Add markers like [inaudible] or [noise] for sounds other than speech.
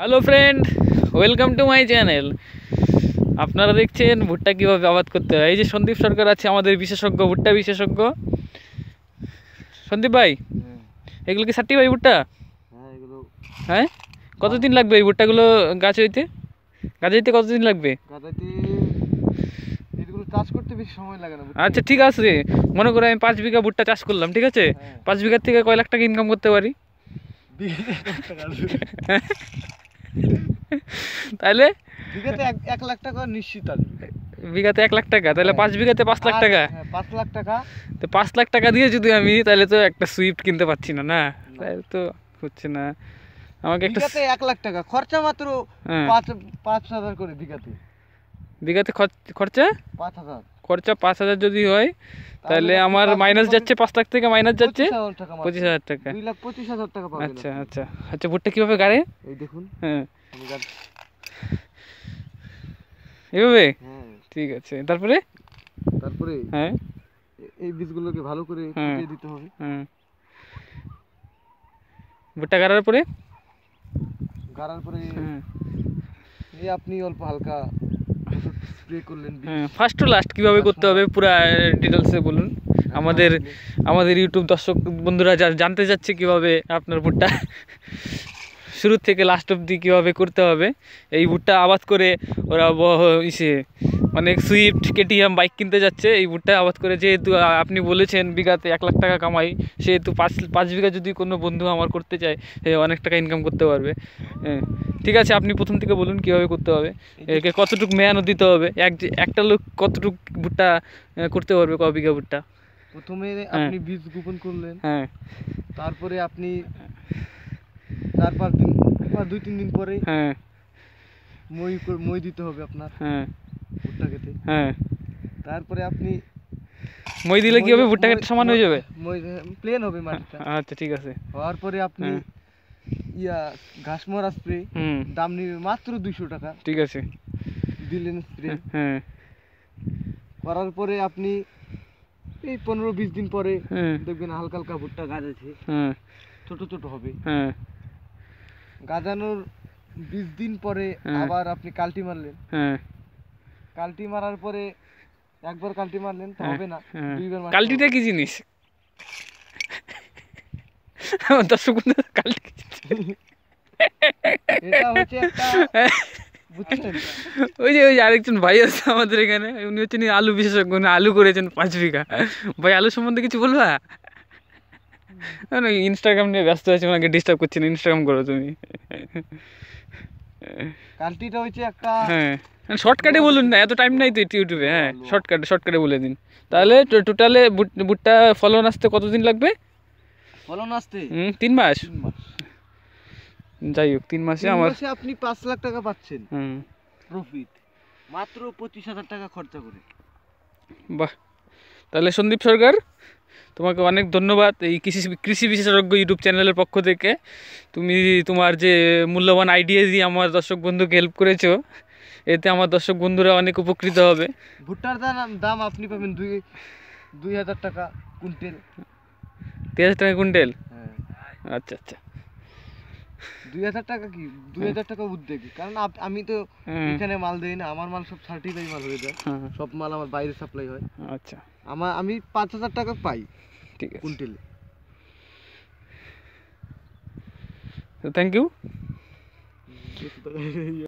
Hello friend welcome to my channel আপনারা দেখছেন ভুট্টা কীভাবে আবাদ করতে হয় এই যে সন্দীপ সরকার আছে আমাদের বিশেষজ্ঞ ভুট্টা বিশেষজ্ঞ সন্দীপ ভাই এগুলো কি ষাটটি ভাই ভুট্টা হ্যাঁ, হ্যাঁ কতদিন লাগবে এই ভুট্টাগুলো গাছ হইতে গাছ হইতে কতদিন লাগবে আচ্ছা ঠিক আছে মনে করো আমি পাঁচ বিঘা ভুট্টা চাষ করলাম ঠিক আছে হ্যাঁ। পাঁচ বিঘার থেকে কয় লাখ টাকা ইনকাম করতে পারি [laughs] তাহলে বিঘাতে এক লাখ টাকা নিশ্চিত আসবে বিঘাতে এক লাখ টাকা তাহলে হ্যাঁ। পাঁচ বিঘাতে পাঁচ লাখ টাকা হ্যাঁ, পাঁচ লাখ টাকা তো পাঁচ লাখ টাকা দিয়ে যদি আমি তাহলে তো একটা সুইফট কিনতে পারছি না না তাহলে তো হচ্ছে না আমাকে একটা এক লাখ টাকা খরচা মাত্র হ্যাঁ। পাঁচ পাঁচ হাজার করে বিঘাতে বিঘাতে খরচা পাঁচ হাজার খরচা পাঁচ হাজার যদি হয় তাহলে আমার মাইনাস যাচ্ছে পাঁচ লাখ থেকে মাইনাস যাচ্ছে পঁচিশ হাজার টাকা দুই লাখ পঁচিশ হাজার টাকা আচ্ছা আচ্ছা আচ্ছা ভুট্টা কীভাবে গাড়ে এই দেখুন হ্যাঁ এভাবে হ্যাঁ। ঠিক আছে তারপরে তারপরে হ্যাঁ এই বীজগুলোকে ভালো করে হ্যাঁ। দিতে হবে হ্যাঁ ভুট্টা গাড়ার পরে গাড়ার পরে হ্যাঁ। এই আপনি অল্প হালকা স্প্রে করলেন হ্যাঁ ফার্স্ট টু লাস্ট কিভাবে করতে হবে পুরো ডিটেলসে বলুন আমাদের আমাদের ইউটিউব দর্শক বন্ধুরা জানতে চাচ্ছে কিভাবে আপনার ভুট্টা শুরু থেকে লাস্ট অবধি কীভাবে করতে হবে এই ভুট্টা আবাদ করে ওরা ইসে মানে সুইফট কেটিএম বাইক কিনতে যাচ্ছে এই ভুট্টা আবাদ করে যেহেতু আপনি বলেছেন বিঘাতে এক লাখ টাকা কামাই সেহেতু পাঁচ পাঁচ বিঘা যদি কোনো বন্ধু আমার করতে চায় অনেক টাকা ইনকাম করতে পারবে হ্যাঁ, ঠিক আছে আপনি প্রথম থেকে বলুন কীভাবে করতে হবে একে কতটুকু মেয়ানো দিতে হবে এক একটা লোক কতটুকু ভুট্টা করতে পারবে ক বিঘা ভুট্টা প্রথমে হ্যাঁ। আপনি বীজ গোপন করলেন হ্যাঁ তারপরে আপনি চার পাঁচ দিন দুই তিন দিন পরে হ্যাঁ মই মই দিতে হবে আপনার হ্যাঁ ভুট্টা খেতে হ্যাঁ তারপরে আপনি মই দিলে কি হবে ভুট্টা খেতে সমান হয়ে যাবে মই প্লেন হবে মাটিটা আচ্ছা, আচ্ছা ঠিক আছে হওয়ার পরে আপনি হ্যাঁ। ইয়া ঘাস মরা স্প্রে দাম নিবে মাত্র দুইশো টাকা ঠিক আছে দিলেন স্প্রে হ্যাঁ, হ্যাঁ করার পরে আপনি এই পনেরো বিশ দিন পরে হ্যাঁ। দেখবেন হালকা হালকা ভুট্টা গাছ আছে ছোট ছোট হবে হ্যাঁ গাজানোর বিশ দিন পরে হ্যাঁ। আবার আপনি কাল্টি মারলেন হ্যাঁ। কাল্টি মারার পরে একবার কাল্টি মারলেন তো হ্যাঁ, হবে না দুইবার কাল্টিটা কি জিনিস দর্শক কাল্টি এটা হচ্ছে একটা ওই যে ওই যে আরেকজন ভাই আছে আমাদের এখানে উনি হচ্ছেন আলু বিশেষজ্ঞ আলু করেছেন পাঁচ বিঘা ভাই আলু সম্বন্ধে কিছু বলবা ইনস্টাগ্রাম নিয়ে ব্যস্ত আছি ওনাকে ডিস্টার্ব করছি না ইনস্টাগ্রাম করো তুমি কালটিটা হচ্ছে একটা হ্যাঁ শর্টকাটে মানে বলুন না এত টাইম নাই তো ইউটিউবে হ্যাঁ শর্টকাটে শর্টকাটে বলে দিন তাহলে টোটালে বুটটা ফলন আসতে কতদিন লাগবে ফলন আসতে হুম তিন মাস যাই হোক তিন মাসে আমার আপনি পাঁচ লাখ টাকা পাচ্ছেন হুম প্রফিট মাত্র পঁচিশ হাজার টাকা খরচা করে বাহ তাহলে সন্দীপ সরকার তোমাকে অনেক ধন্যবাদ এই কৃষি কৃষি বিশেষজ্ঞ ইউটিউব চ্যানেলের পক্ষ থেকে তুমি তোমার যে মূল্যবান আইডিয়া দিয়ে আমার দর্শক বন্ধুকে হেল্প করেছো এতে আমার দর্শক বন্ধুরা অনেক উপকৃত হবে ভুট্টার দাম দাম আপনি পাবেন দুই দুই হাজার টাকা কুইন্টেল দুই হাজার টাকা কুইন্টেল হ্যাঁ। আচ্ছা আচ্ছা দুই হাজার টাকা কি দুই হাজার টাকা উদ্যোগে কারণ আমি তো এখানে মাল দেই না আমার মাল সব সার্টিফাই মাল হয়ে যায় হ্যাঁ। সব মাল আমার বাইরে সাপ্লাই হয় আচ্ছা आमा मैं 5000 টাকা পাই ঠিক আছে কুনটেল थैंक यू